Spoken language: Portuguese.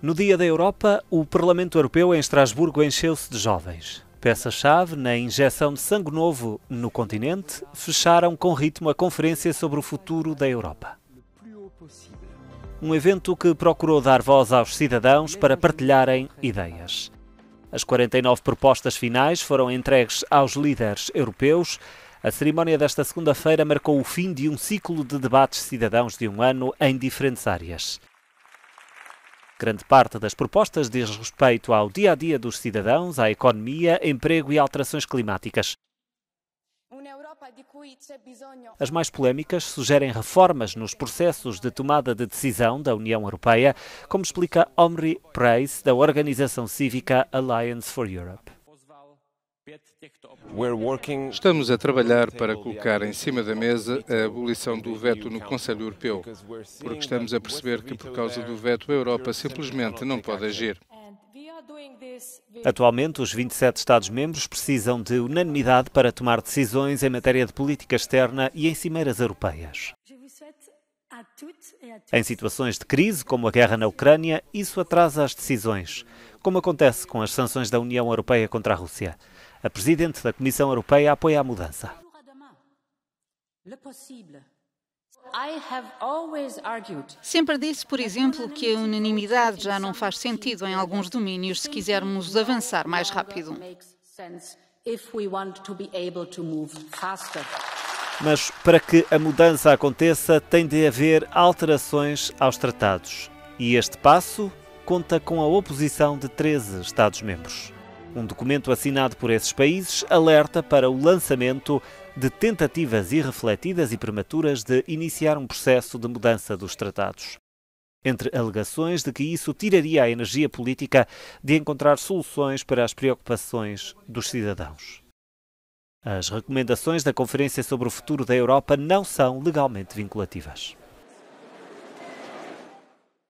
No Dia da Europa, o Parlamento Europeu em Estrasburgo encheu-se de jovens. Peça-chave na injeção de sangue novo no continente, fecharam com ritmo a conferência sobre o futuro da Europa. Um evento que procurou dar voz aos cidadãos para partilharem ideias. As 49 propostas finais foram entregues aos líderes europeus. A cerimónia desta segunda-feira marcou o fim de um ciclo de debates cidadãos de um ano em diferentes áreas. Grande parte das propostas diz respeito ao dia a dia dos cidadãos, à economia, emprego e alterações climáticas. As mais polémicas sugerem reformas nos processos de tomada de decisão da União Europeia, como explica Omri Price, da organização cívica Alliance for Europe. Estamos a trabalhar para colocar em cima da mesa a abolição do veto no Conselho Europeu, porque estamos a perceber que, por causa do veto, a Europa simplesmente não pode agir. Atualmente, os 27 Estados-membros precisam de unanimidade para tomar decisões em matéria de política externa e em cimeiras europeias. Em situações de crise, como a guerra na Ucrânia, isso atrasa as decisões, como acontece com as sanções da União Europeia contra a Rússia. A Presidente da Comissão Europeia apoia a mudança. Sempre disse, por exemplo, que a unanimidade já não faz sentido em alguns domínios se quisermos avançar mais rápido. Mas para que a mudança aconteça, tem de haver alterações aos tratados. E este passo conta com a oposição de 13 Estados-membros. Um documento assinado por esses países alerta para o lançamento de tentativas irrefletidas e prematuras de iniciar um processo de mudança dos tratados. Entre alegações de que isso tiraria a energia política de encontrar soluções para as preocupações dos cidadãos. As recomendações da Conferência sobre o Futuro da Europa não são legalmente vinculativas.